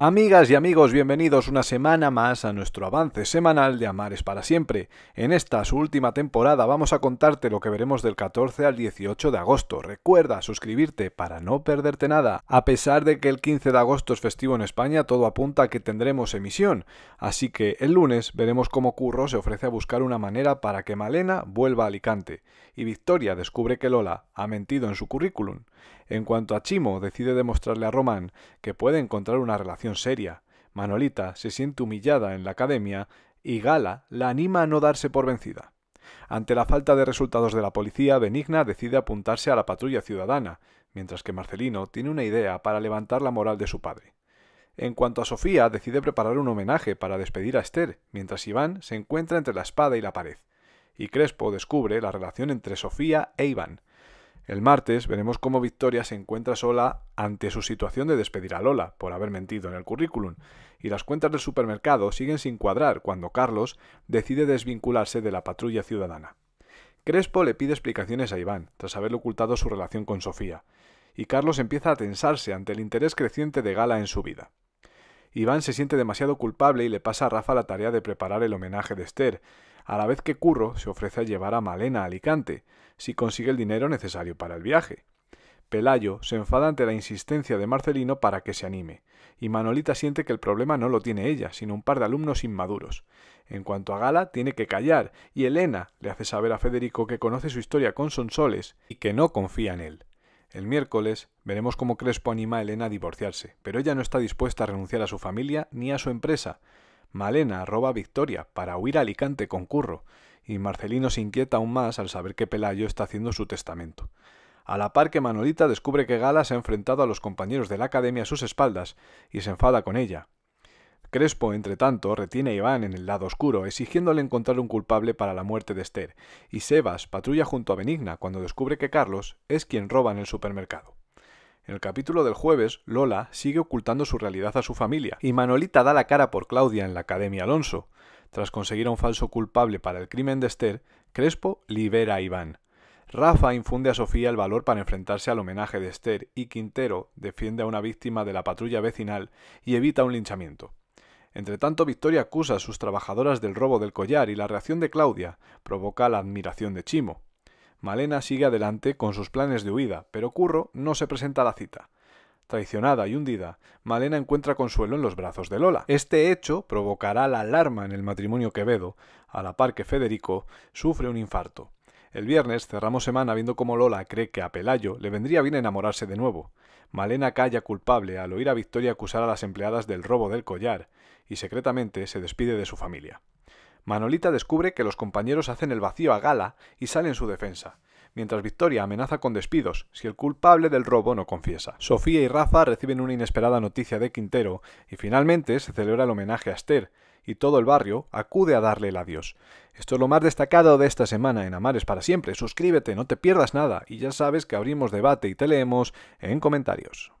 Amigas y amigos, bienvenidos una semana más a nuestro avance semanal de Amares para siempre. En esta su última temporada vamos a contarte lo que veremos del 14 al 18 de agosto. Recuerda suscribirte para no perderte nada. A pesar de que el 15 de agosto es festivo en España, todo apunta a que tendremos emisión. Así que el lunes veremos cómo Curro se ofrece a buscar una manera para que Malena vuelva a Alicante y Victoria descubre que Lola ha mentido en su currículum. En cuanto a Chimo, decide demostrarle a Román que puede encontrar una relación seria. Manolita se siente humillada en la academia y Gala la anima a no darse por vencida. Ante la falta de resultados de la policía, Benigna decide apuntarse a la patrulla ciudadana, mientras que Marcelino tiene una idea para levantar la moral de su padre. En cuanto a Sofía, decide preparar un homenaje para despedir a Esther, mientras Iván se encuentra entre la espada y la pared. Y Crespo descubre la relación entre Sofía e Iván. El martes veremos cómo Victoria se encuentra sola ante su situación de despedir a Lola por haber mentido en el currículum, y las cuentas del supermercado siguen sin cuadrar cuando Carlos decide desvincularse de la patrulla ciudadana. Crespo le pide explicaciones a Iván, tras haberle ocultado su relación con Sofía, y Carlos empieza a tensarse ante el interés creciente de Gala en su vida. Iván se siente demasiado culpable y le pasa a Rafa la tarea de preparar el homenaje de Esther, a la vez que Curro se ofrece a llevar a Malena a Alicante, si consigue el dinero necesario para el viaje. Pelayo se enfada ante la insistencia de Marcelino para que se anime, y Manolita siente que el problema no lo tiene ella, sino un par de alumnos inmaduros. En cuanto a Gala, tiene que callar, y Elena le hace saber a Federico que conoce su historia con Sonsoles y que no confía en él. El miércoles veremos cómo Crespo anima a Elena a divorciarse, pero ella no está dispuesta a renunciar a su familia ni a su empresa, Malena roba Victoria para huir a Alicante con Curro, y Marcelino se inquieta aún más al saber que Pelayo está haciendo su testamento. A la par que Manolita descubre que Gala se ha enfrentado a los compañeros de la academia a sus espaldas y se enfada con ella. Crespo, entre tanto, retiene a Iván en el lado oscuro, exigiéndole encontrar un culpable para la muerte de Esther, y Sebas patrulla junto a Benigna cuando descubre que Carlos es quien roba en el supermercado. En el capítulo del jueves, Lola sigue ocultando su realidad a su familia y Manolita da la cara por Claudia en la Academia Alonso. Tras conseguir a un falso culpable para el crimen de Esther, Crespo libera a Iván. Rafa infunde a Sofía el valor para enfrentarse al homenaje de Esther y Quintero defiende a una víctima de la patrulla vecinal y evita un linchamiento. Entre tanto, Victoria acusa a sus trabajadoras del robo del collar y la reacción de Claudia provoca la admiración de Chimo. Malena sigue adelante con sus planes de huida, pero Curro no se presenta a la cita. Traicionada y hundida, Malena encuentra consuelo en los brazos de Lola. Este hecho provocará la alarma en el matrimonio Quevedo, a la par que Federico sufre un infarto. El viernes cerramos semana viendo cómo Lola cree que a Pelayo le vendría bien enamorarse de nuevo. Malena calla culpable al oír a Victoria acusar a las empleadas del robo del collar, y secretamente se despide de su familia. Manolita descubre que los compañeros hacen el vacío a Gala y sale en su defensa, mientras Victoria amenaza con despidos si el culpable del robo no confiesa. Sofía y Rafa reciben una inesperada noticia de Quintero y finalmente se celebra el homenaje a Esther y todo el barrio acude a darle el adiós. Esto es lo más destacado de esta semana en Amares para siempre. Suscríbete, no te pierdas nada y ya sabes que abrimos debate y te leemos en comentarios.